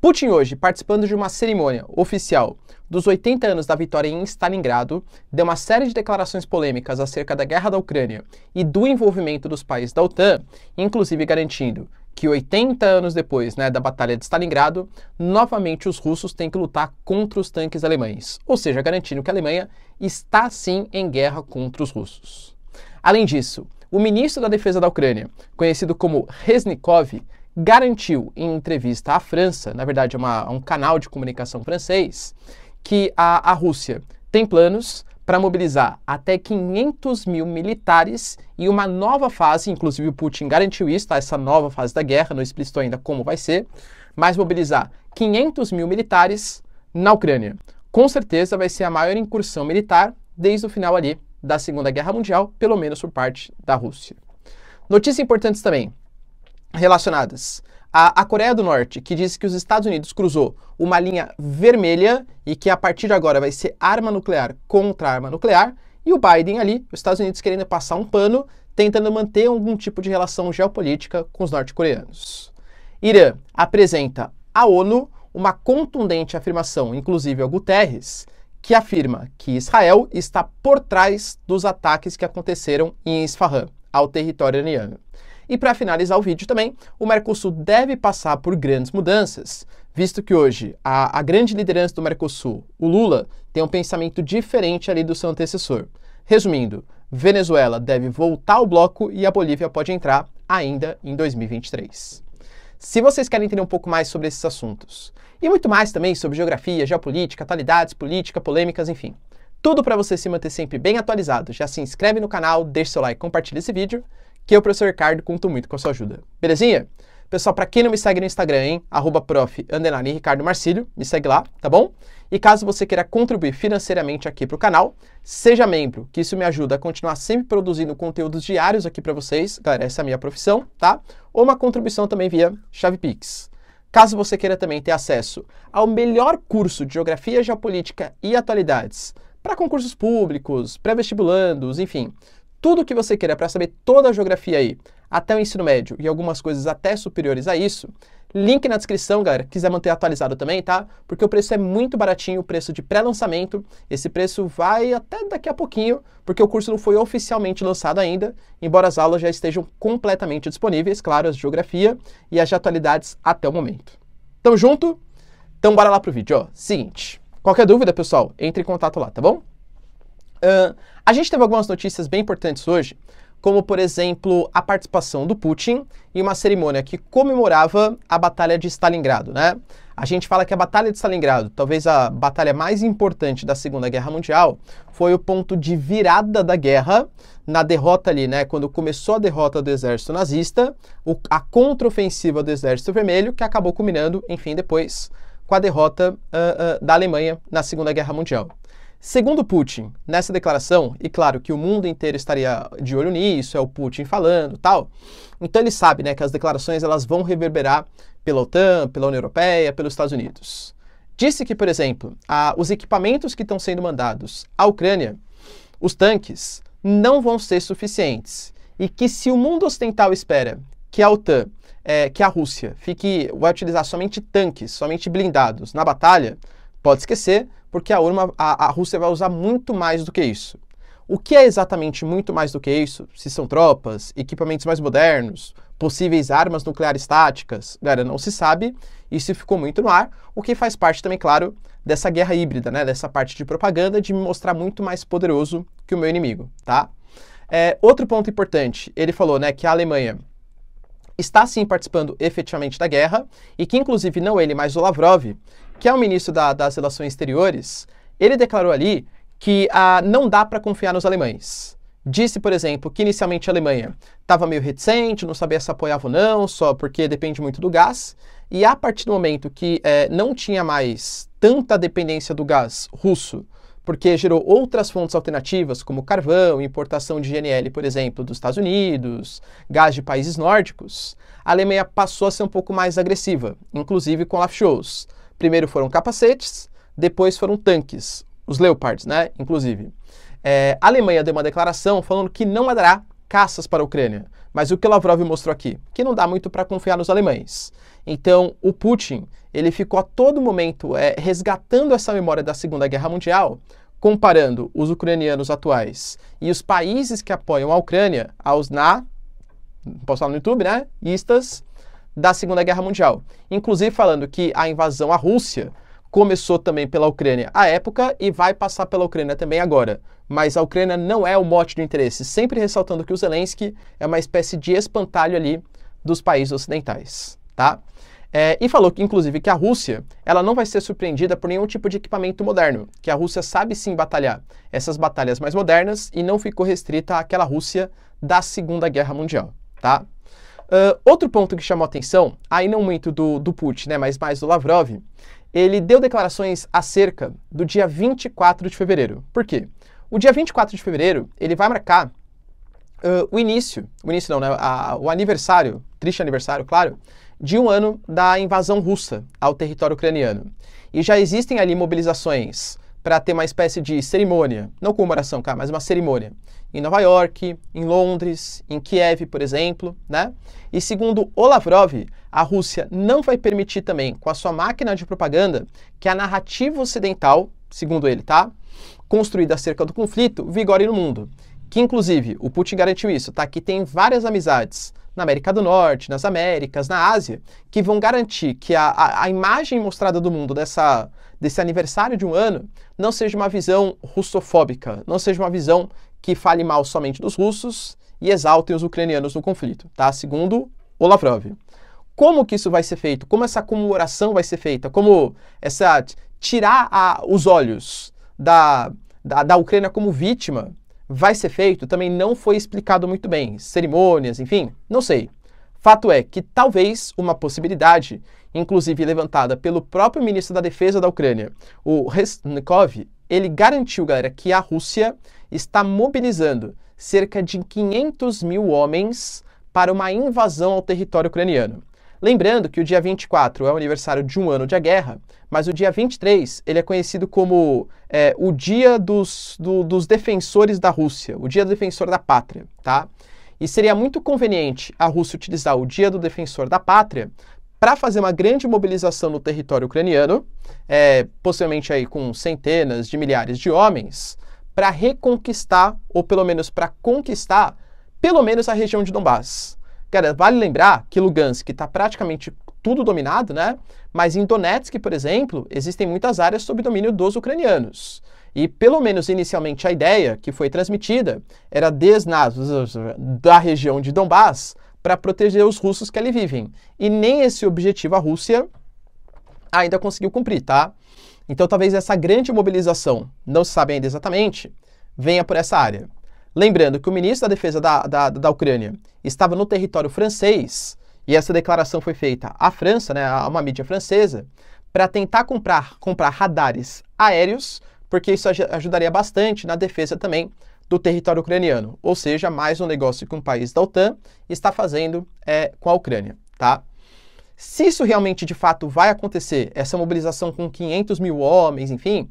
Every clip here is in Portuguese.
Putin hoje, participando de uma cerimônia oficial dos 80 anos da vitória em Stalingrado, deu uma série de declarações polêmicas acerca da guerra da Ucrânia e do envolvimento dos países da OTAN, inclusive garantindo que 80 anos depois né, da Batalha de Stalingrado, novamente os russos têm que lutar contra os tanques alemães, ou seja, garantindo que a Alemanha está sim em guerra contra os russos. Além disso, o ministro da Defesa da Ucrânia, conhecido como Reznikov, garantiu em entrevista à França, na verdade é, é um canal de comunicação francês, que a, a Rússia tem planos para mobilizar até 500 mil militares e uma nova fase, inclusive o Putin garantiu isso, tá? essa nova fase da guerra, não explicitou ainda como vai ser, mas mobilizar 500 mil militares na Ucrânia. Com certeza vai ser a maior incursão militar desde o final ali da Segunda Guerra Mundial, pelo menos por parte da Rússia. Notícia importante também, relacionadas. A, a Coreia do Norte, que disse que os Estados Unidos cruzou uma linha vermelha e que a partir de agora vai ser arma nuclear contra arma nuclear. E o Biden ali, os Estados Unidos querendo passar um pano, tentando manter algum tipo de relação geopolítica com os norte-coreanos. Irã apresenta à ONU uma contundente afirmação, inclusive ao Guterres, que afirma que Israel está por trás dos ataques que aconteceram em Isfahan, ao território iraniano. E para finalizar o vídeo também, o Mercosul deve passar por grandes mudanças, visto que hoje a, a grande liderança do Mercosul, o Lula, tem um pensamento diferente ali do seu antecessor. Resumindo, Venezuela deve voltar ao bloco e a Bolívia pode entrar ainda em 2023. Se vocês querem entender um pouco mais sobre esses assuntos, e muito mais também sobre geografia, geopolítica, atualidades, política, polêmicas, enfim, tudo para você se manter sempre bem atualizado, já se inscreve no canal, deixa seu like, compartilha esse vídeo que eu, professor Ricardo, conto muito com a sua ajuda. Belezinha? Pessoal, para quem não me segue no Instagram, hein? Arroba prof, Ricardo Marcílio, me segue lá, tá bom? E caso você queira contribuir financeiramente aqui para o canal, seja membro, que isso me ajuda a continuar sempre produzindo conteúdos diários aqui para vocês, galera, essa é a minha profissão, tá? Ou uma contribuição também via Chave Pix. Caso você queira também ter acesso ao melhor curso de Geografia Geopolítica e Atualidades, para concursos públicos, pré-vestibulandos, enfim, tudo o que você queira para saber toda a geografia aí, até o ensino médio e algumas coisas até superiores a isso, link na descrição, galera, quiser manter atualizado também, tá? Porque o preço é muito baratinho, o preço de pré-lançamento, esse preço vai até daqui a pouquinho, porque o curso não foi oficialmente lançado ainda, embora as aulas já estejam completamente disponíveis, claro, as de geografia e as de atualidades até o momento. Tamo junto? Então bora lá pro vídeo, ó. Seguinte, qualquer dúvida, pessoal, entre em contato lá, tá bom? Uh, a gente teve algumas notícias bem importantes hoje, como, por exemplo, a participação do Putin em uma cerimônia que comemorava a Batalha de Stalingrado, né? A gente fala que a Batalha de Stalingrado, talvez a batalha mais importante da Segunda Guerra Mundial, foi o ponto de virada da guerra, na derrota ali, né? Quando começou a derrota do exército nazista, o, a contraofensiva do exército vermelho, que acabou culminando, enfim, depois com a derrota uh, uh, da Alemanha na Segunda Guerra Mundial. Segundo Putin, nessa declaração, e claro que o mundo inteiro estaria de olho nisso, é o Putin falando, tal. Então ele sabe, né, que as declarações elas vão reverberar pela OTAN, pela União Europeia, pelos Estados Unidos. Disse que, por exemplo, a, os equipamentos que estão sendo mandados à Ucrânia, os tanques, não vão ser suficientes e que se o mundo ocidental espera que a OTAN, é, que a Rússia fique vai utilizar somente tanques, somente blindados na batalha, Pode esquecer, porque a, Urma, a, a Rússia vai usar muito mais do que isso. O que é exatamente muito mais do que isso? Se são tropas, equipamentos mais modernos, possíveis armas nucleares táticas, galera, não se sabe. Isso ficou muito no ar, o que faz parte também, claro, dessa guerra híbrida, né? Dessa parte de propaganda de me mostrar muito mais poderoso que o meu inimigo, tá? É, outro ponto importante, ele falou, né, que a Alemanha está sim participando efetivamente da guerra e que inclusive não ele, mas o Lavrov que é o ministro da, das Relações Exteriores, ele declarou ali que ah, não dá para confiar nos alemães. Disse, por exemplo, que inicialmente a Alemanha estava meio reticente, não sabia se apoiava ou não, só porque depende muito do gás. E a partir do momento que eh, não tinha mais tanta dependência do gás russo, porque gerou outras fontes alternativas, como carvão, importação de GNL, por exemplo, dos Estados Unidos, gás de países nórdicos, a Alemanha passou a ser um pouco mais agressiva, inclusive com Olaf Scholz primeiro foram capacetes, depois foram tanques, os Leopards, né, inclusive. É, a Alemanha deu uma declaração falando que não mandará caças para a Ucrânia, mas o que Lavrov mostrou aqui, que não dá muito para confiar nos alemães. Então, o Putin, ele ficou a todo momento é, resgatando essa memória da Segunda Guerra Mundial, comparando os ucranianos atuais e os países que apoiam a Ucrânia aos na, posso falar no YouTube, né, istas, da Segunda Guerra Mundial. Inclusive falando que a invasão à Rússia começou também pela Ucrânia à época e vai passar pela Ucrânia também agora. Mas a Ucrânia não é o mote do interesse, sempre ressaltando que o Zelensky é uma espécie de espantalho ali dos países ocidentais, tá? É, e falou, que, inclusive, que a Rússia ela não vai ser surpreendida por nenhum tipo de equipamento moderno, que a Rússia sabe sim batalhar essas batalhas mais modernas e não ficou restrita àquela Rússia da Segunda Guerra Mundial, tá? Uh, outro ponto que chamou atenção, aí não muito do, do Putin, né, mas mais do Lavrov, ele deu declarações acerca do dia 24 de fevereiro. Por quê? O dia 24 de fevereiro, ele vai marcar uh, o início, o início não, né, a, o aniversário, triste aniversário, claro, de um ano da invasão russa ao território ucraniano. E já existem ali mobilizações para ter uma espécie de cerimônia, não comemoração, cara, mas uma cerimônia em Nova York, em Londres, em Kiev, por exemplo, né? E segundo Olavrov, a Rússia não vai permitir também, com a sua máquina de propaganda, que a narrativa ocidental, segundo ele, tá, construída acerca do conflito, vigore no mundo. Que inclusive o Putin garantiu isso, tá? Que tem várias amizades na América do Norte, nas Américas, na Ásia, que vão garantir que a, a, a imagem mostrada do mundo dessa, desse aniversário de um ano não seja uma visão russofóbica, não seja uma visão que fale mal somente dos russos e exalte os ucranianos no conflito, tá? Segundo o Lavrov. Como que isso vai ser feito? Como essa comemoração vai ser feita? Como essa tirar a, os olhos da, da, da Ucrânia como vítima vai ser feito também não foi explicado muito bem. Cerimônias, enfim, não sei. Fato é que talvez uma possibilidade inclusive levantada pelo próprio ministro da Defesa da Ucrânia, o Resnikov, ele garantiu, galera, que a Rússia está mobilizando cerca de 500 mil homens para uma invasão ao território ucraniano. Lembrando que o dia 24 é o aniversário de um ano de guerra, mas o dia 23 ele é conhecido como é, o dia dos, do, dos defensores da Rússia, o dia do defensor da pátria, tá? E seria muito conveniente a Rússia utilizar o dia do defensor da pátria para fazer uma grande mobilização no território ucraniano, é, possivelmente aí com centenas de milhares de homens, para reconquistar, ou pelo menos para conquistar, pelo menos a região de Donbass. Cara, vale lembrar que Lugansk está praticamente tudo dominado, né? Mas em Donetsk, por exemplo, existem muitas áreas sob domínio dos ucranianos. E pelo menos inicialmente a ideia que foi transmitida era desnazos da região de Donbass para proteger os russos que ali vivem. E nem esse objetivo a Rússia ainda conseguiu cumprir, tá? Então talvez essa grande mobilização, não se sabe ainda exatamente, venha por essa área. Lembrando que o ministro da Defesa da, da, da Ucrânia estava no território francês e essa declaração foi feita à França, né, a uma mídia francesa, para tentar comprar, comprar radares aéreos, porque isso ajudaria bastante na defesa também do território ucraniano, ou seja, mais um negócio que um país da OTAN está fazendo é, com a Ucrânia, tá? Se isso realmente de fato vai acontecer, essa mobilização com 500 mil homens, enfim,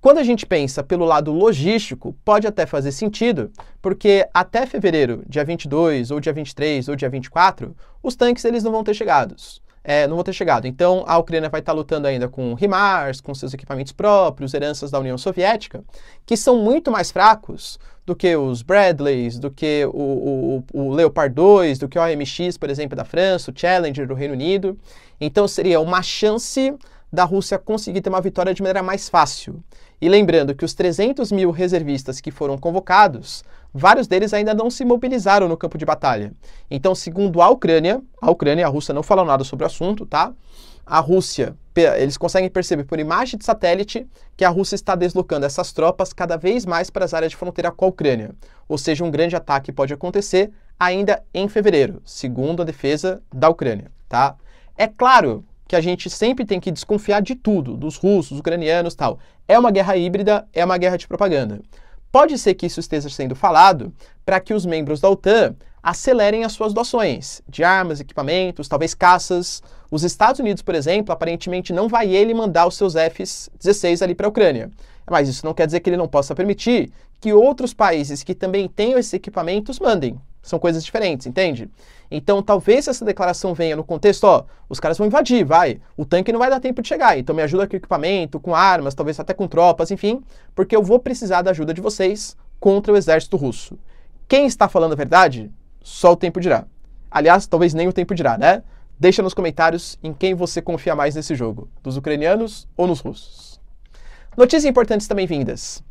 quando a gente pensa pelo lado logístico, pode até fazer sentido, porque até fevereiro, dia 22, ou dia 23, ou dia 24, os tanques eles não vão ter chegados é, não vou ter chegado. Então, a Ucrânia vai estar lutando ainda com HIMARS, com seus equipamentos próprios, heranças da União Soviética, que são muito mais fracos do que os Bradleys, do que o, o, o Leopard 2, do que o AMX, por exemplo, da França, o Challenger do Reino Unido. Então, seria uma chance da Rússia conseguir ter uma vitória de maneira mais fácil. E lembrando que os 300 mil reservistas que foram convocados vários deles ainda não se mobilizaram no campo de batalha. Então, segundo a Ucrânia, a Ucrânia e a Rússia não falou nada sobre o assunto, tá? A Rússia, eles conseguem perceber por imagem de satélite que a Rússia está deslocando essas tropas cada vez mais para as áreas de fronteira com a Ucrânia. Ou seja, um grande ataque pode acontecer ainda em fevereiro, segundo a defesa da Ucrânia, tá? É claro que a gente sempre tem que desconfiar de tudo, dos russos, ucranianos tal. É uma guerra híbrida, é uma guerra de propaganda. Pode ser que isso esteja sendo falado para que os membros da OTAN acelerem as suas doações de armas, equipamentos, talvez caças. Os Estados Unidos, por exemplo, aparentemente não vai ele mandar os seus F-16 ali para a Ucrânia. Mas isso não quer dizer que ele não possa permitir que outros países que também tenham esses equipamentos mandem. São coisas diferentes, entende? Então, talvez essa declaração venha no contexto, ó, os caras vão invadir, vai. O tanque não vai dar tempo de chegar, então me ajuda com equipamento, com armas, talvez até com tropas, enfim, porque eu vou precisar da ajuda de vocês contra o exército russo. Quem está falando a verdade? Só o tempo dirá. Aliás, talvez nem o tempo dirá, né? Deixa nos comentários em quem você confia mais nesse jogo, dos ucranianos ou nos russos. Notícias importantes também vindas.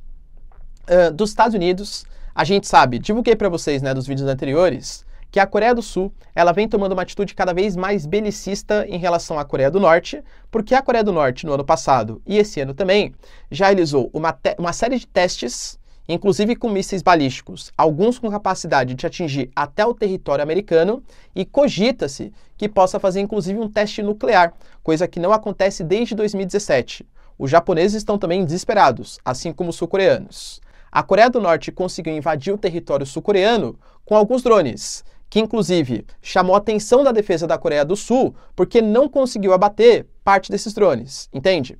Uh, dos Estados Unidos, a gente sabe, divulguei para vocês, né, dos vídeos anteriores, que a Coreia do Sul ela vem tomando uma atitude cada vez mais belicista em relação à Coreia do Norte, porque a Coreia do Norte, no ano passado e esse ano também, já realizou uma, uma série de testes, inclusive com mísseis balísticos, alguns com capacidade de atingir até o território americano, e cogita-se que possa fazer inclusive um teste nuclear, coisa que não acontece desde 2017. Os japoneses estão também desesperados, assim como os sul-coreanos a Coreia do Norte conseguiu invadir o território sul-coreano com alguns drones, que inclusive chamou a atenção da defesa da Coreia do Sul porque não conseguiu abater parte desses drones, entende?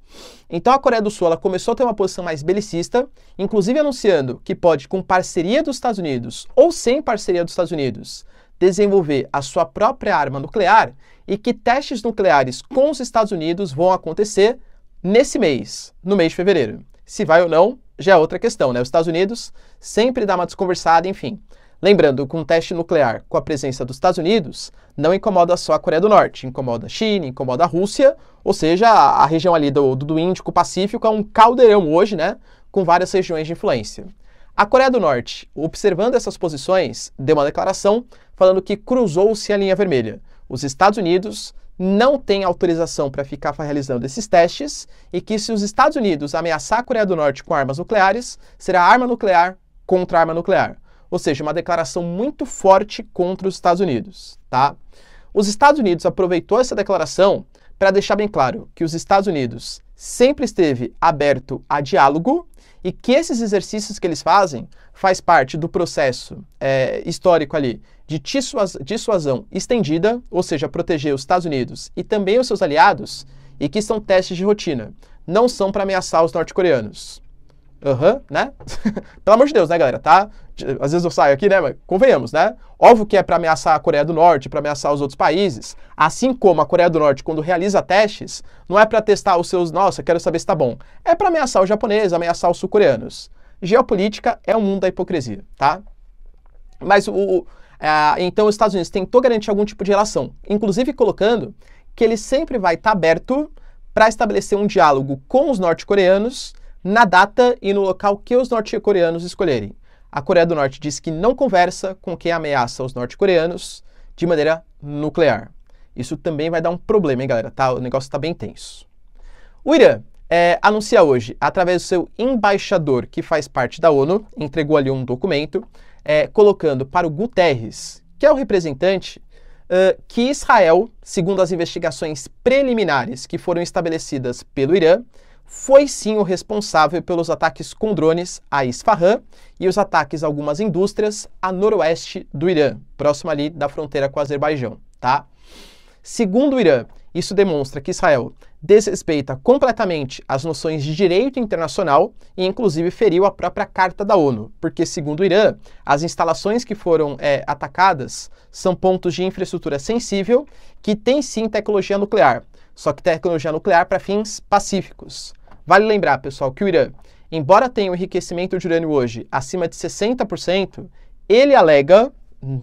Então a Coreia do Sul ela começou a ter uma posição mais belicista, inclusive anunciando que pode, com parceria dos Estados Unidos ou sem parceria dos Estados Unidos, desenvolver a sua própria arma nuclear e que testes nucleares com os Estados Unidos vão acontecer nesse mês, no mês de fevereiro. Se vai ou não, já é outra questão, né? Os Estados Unidos sempre dá uma desconversada, enfim. Lembrando que um teste nuclear com a presença dos Estados Unidos não incomoda só a Coreia do Norte, incomoda a China, incomoda a Rússia, ou seja, a, a região ali do, do Índico Pacífico é um caldeirão hoje, né? Com várias regiões de influência. A Coreia do Norte, observando essas posições, deu uma declaração falando que cruzou-se a linha vermelha. Os Estados Unidos não tem autorização para ficar realizando esses testes e que se os Estados Unidos ameaçar a Coreia do Norte com armas nucleares, será arma nuclear contra arma nuclear. Ou seja, uma declaração muito forte contra os Estados Unidos, tá? Os Estados Unidos aproveitou essa declaração para deixar bem claro que os Estados Unidos sempre esteve aberto a diálogo e que esses exercícios que eles fazem faz parte do processo é, histórico ali de dissuasão estendida, ou seja, proteger os Estados Unidos e também os seus aliados, e que são testes de rotina, não são para ameaçar os norte-coreanos. Aham, uhum, né? Pelo amor de Deus, né, galera? Tá? Às vezes eu saio aqui, né? Mas convenhamos, né? Óbvio que é para ameaçar a Coreia do Norte, para ameaçar os outros países. Assim como a Coreia do Norte, quando realiza testes, não é para testar os seus, nossa, quero saber se tá bom. É para ameaçar os japoneses, ameaçar os sul-coreanos. Geopolítica é um mundo da hipocrisia, tá? Mas o, o é, então os Estados Unidos tentou garantir algum tipo de relação, inclusive colocando que ele sempre vai estar tá aberto para estabelecer um diálogo com os norte-coreanos na data e no local que os norte-coreanos escolherem. A Coreia do Norte diz que não conversa com quem ameaça os norte-coreanos de maneira nuclear. Isso também vai dar um problema, hein, galera? Tá, o negócio está bem tenso. O Irã é, anuncia hoje, através do seu embaixador, que faz parte da ONU, entregou ali um documento, é, colocando para o Guterres, que é o representante, uh, que Israel, segundo as investigações preliminares que foram estabelecidas pelo Irã, foi sim o responsável pelos ataques com drones a Isfahan e os ataques a algumas indústrias a noroeste do Irã, próximo ali da fronteira com o Azerbaijão, tá? Segundo o Irã, isso demonstra que Israel desrespeita completamente as noções de direito internacional e, inclusive, feriu a própria Carta da ONU, porque, segundo o Irã, as instalações que foram é, atacadas são pontos de infraestrutura sensível que têm sim tecnologia nuclear, só que tecnologia nuclear para fins pacíficos. Vale lembrar, pessoal, que o Irã, embora tenha o enriquecimento de urânio hoje acima de 60%, ele alega,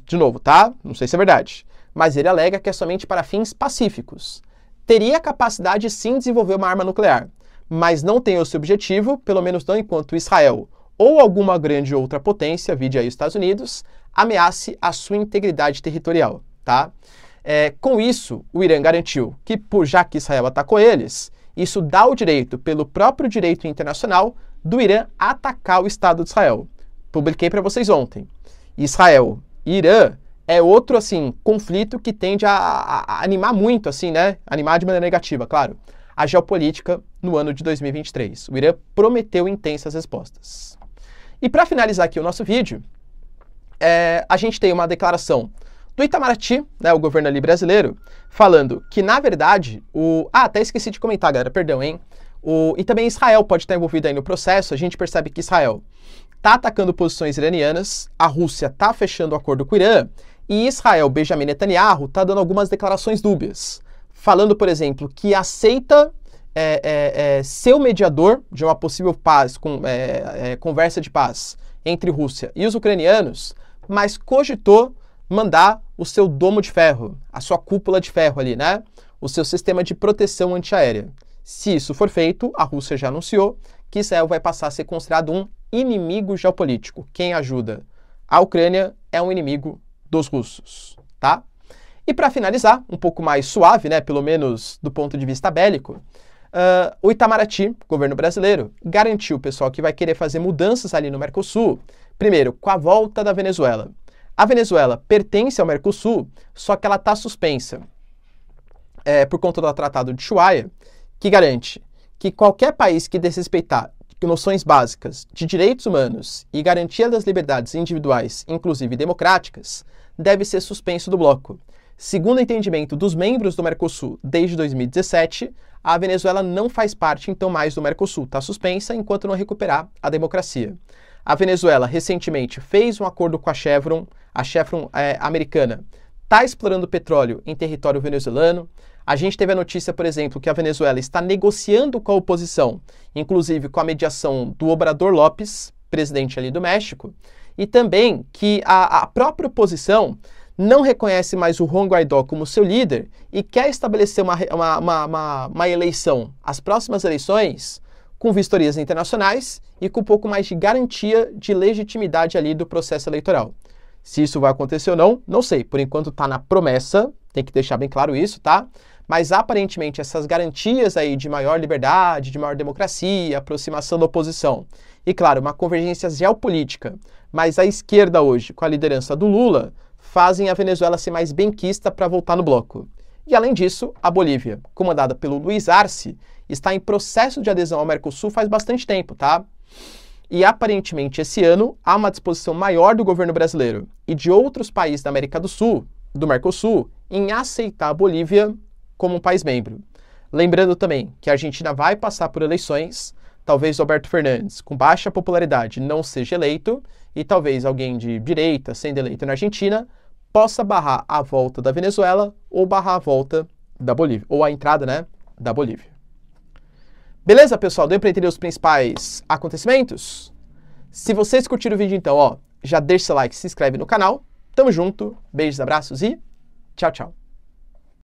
de novo, tá? Não sei se é verdade, mas ele alega que é somente para fins pacíficos. Teria a capacidade sim de desenvolver uma arma nuclear, mas não tem esse objetivo, pelo menos não enquanto Israel ou alguma grande outra potência, vide aí os Estados Unidos, ameace a sua integridade territorial, tá? É, com isso, o Irã garantiu que, por já que Israel atacou eles, isso dá o direito, pelo próprio direito internacional, do Irã atacar o Estado de Israel. Publiquei para vocês ontem. Israel Irã é outro assim conflito que tende a, a, a, animar muito assim, né? Animar de maneira negativa, claro. A geopolítica no ano de 2023. O Irã prometeu intensas respostas. E para finalizar aqui o nosso vídeo, é, a gente tem uma declaração do Itamaraty, né, o governo ali brasileiro, falando que, na verdade, o... Ah, até esqueci de comentar, galera, perdão, hein? O... E também Israel pode estar envolvido aí no processo, a gente percebe que Israel está atacando posições iranianas, a Rússia está fechando o acordo com o Irã, e Israel, Benjamin Netanyahu, está dando algumas declarações dúbias, falando, por exemplo, que aceita é, é, é, ser o mediador de uma possível paz, com, é, é, conversa de paz entre Rússia e os ucranianos, mas cogitou mandar o seu domo de ferro, a sua cúpula de ferro ali, né? O seu sistema de proteção antiaérea. Se isso for feito, a Rússia já anunciou que Israel vai passar a ser considerado um inimigo geopolítico. Quem ajuda a Ucrânia é um inimigo dos russos, tá? E para finalizar, um pouco mais suave, né, pelo menos do ponto de vista bélico, uh, o Itamaraty, governo brasileiro, garantiu, o pessoal, que vai querer fazer mudanças ali no Mercosul. Primeiro, com a volta da Venezuela. A Venezuela pertence ao Mercosul, só que ela está suspensa é, por conta do Tratado de Ushuaia, que garante que qualquer país que desrespeitar noções básicas de direitos humanos e garantia das liberdades individuais, inclusive democráticas, deve ser suspenso do bloco. Segundo o entendimento dos membros do Mercosul desde 2017, a Venezuela não faz parte então mais do Mercosul, está suspensa enquanto não recuperar a democracia. A Venezuela recentemente fez um acordo com a Chevron, a Chevron é, americana está explorando petróleo em território venezuelano. A gente teve a notícia, por exemplo, que a Venezuela está negociando com a oposição, inclusive com a mediação do Obrador Lopes, presidente ali do México, e também que a, a própria oposição não reconhece mais o Juan Guaidó como seu líder e quer estabelecer uma, uma, uma, uma eleição, as próximas eleições, com vistorias internacionais e com um pouco mais de garantia de legitimidade ali do processo eleitoral. Se isso vai acontecer ou não, não sei. Por enquanto está na promessa, tem que deixar bem claro isso, tá? Mas aparentemente essas garantias aí de maior liberdade, de maior democracia, aproximação da oposição e, claro, uma convergência geopolítica, mas a esquerda hoje, com a liderança do Lula, fazem a Venezuela ser mais benquista para voltar no bloco. E além disso, a Bolívia, comandada pelo Luiz Arce, está em processo de adesão ao Mercosul faz bastante tempo, tá? E aparentemente esse ano há uma disposição maior do governo brasileiro e de outros países da América do Sul, do Mercosul, em aceitar a Bolívia como um país membro. Lembrando também que a Argentina vai passar por eleições, talvez Alberto Fernandes, com baixa popularidade, não seja eleito, e talvez alguém de direita, sendo eleito na Argentina, possa barrar a volta da Venezuela ou barrar a volta da Bolívia, ou a entrada, né, da Bolívia. Beleza, pessoal? Deu para entender os principais acontecimentos? Se vocês curtiram o vídeo, então, ó, já deixa seu like, se inscreve no canal. Tamo junto, beijos, abraços e tchau, tchau.